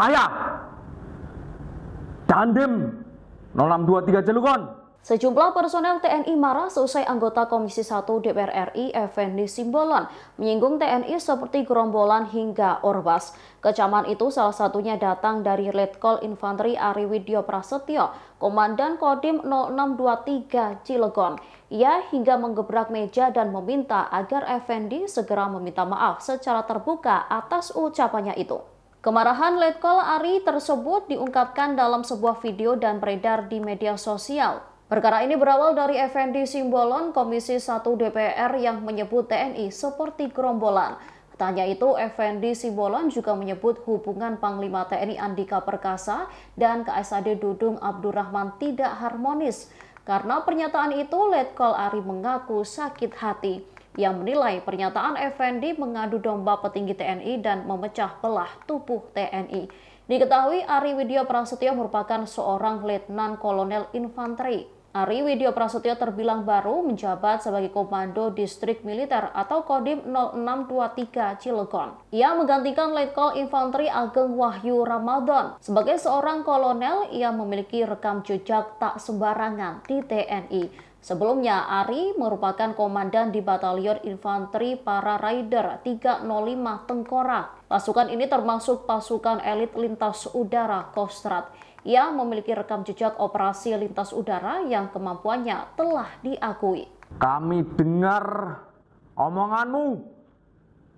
Saya Dandim 0623 Cilegon. Sejumlah personel TNI marah seusai anggota Komisi 1 DPR RI Effendi Simbolon menyinggung TNI seperti gerombolan hingga orbas. Kecaman itu salah satunya datang dari Letkol Infanteri Widyo Prasetyo, Komandan Kodim 0623 Cilegon. Ia hingga menggebrak meja dan meminta agar Effendi segera meminta maaf secara terbuka atas ucapannya itu. Kemarahan Letkol Ari tersebut diungkapkan dalam sebuah video dan beredar di media sosial. Perkara ini berawal dari Effendi Simbolon Komisi 1 DPR yang menyebut TNI seperti gerombolan. Tanya itu, Effendi Simbolon juga menyebut hubungan Panglima TNI Andika Perkasa dan KSAD Dudung Abdurrahman tidak harmonis. Karena pernyataan itu, Letkol Ari mengaku sakit hati yang menilai pernyataan Effendi mengadu domba petinggi TNI dan memecah belah tubuh TNI. Diketahui Ari Widya Prasetyo merupakan seorang letnan kolonel infanteri Ari Widyo Prasetyo terbilang baru menjabat sebagai Komando Distrik Militer atau Kodim 0623 Cilegon. Ia menggantikan Letkol Infanteri Ageng Wahyu Ramadan. Sebagai seorang kolonel, ia memiliki rekam jejak tak sembarangan di TNI. Sebelumnya, Ari merupakan komandan di Batalion Infanteri Para Rider 305 Tengkorak. Pasukan ini termasuk pasukan elit lintas udara Kostrad yang memiliki rekam jejak operasi lintas udara yang kemampuannya telah diakui. Kami dengar omonganmu,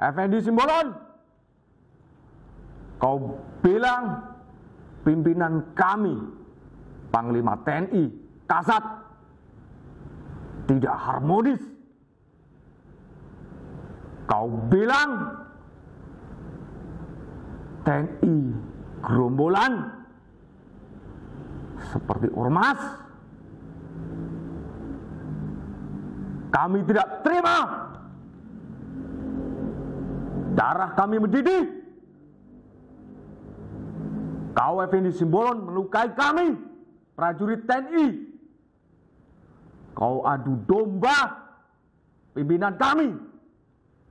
Effendi Simbolon. Kau bilang pimpinan kami, Panglima TNI, Kasat, tidak harmonis. Kau bilang TNI gerombolan seperti ormas. Kami tidak terima. Darah kami mendidih. Kau Effendi Simbolon melukai kami, prajurit TNI. Kau adu domba pimpinan kami.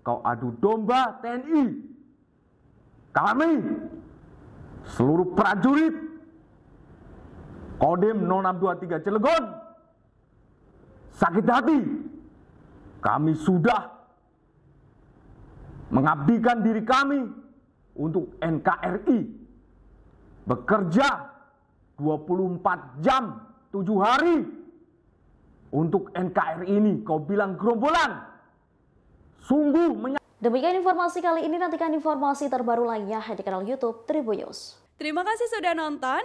Kau adu domba TNI. Kami, seluruh prajurit Kodim 0623 Cilegon. Sakit hati. Kami sudah mengabdikan diri kami untuk NKRI. Bekerja 24 jam 7 hari untuk NKRI ini. Kau bilang gerombolan. Sungguh Demikian informasi kali ini, nantikan informasi terbaru lainnya di kanal Youtube Tribun Terima kasih sudah nonton.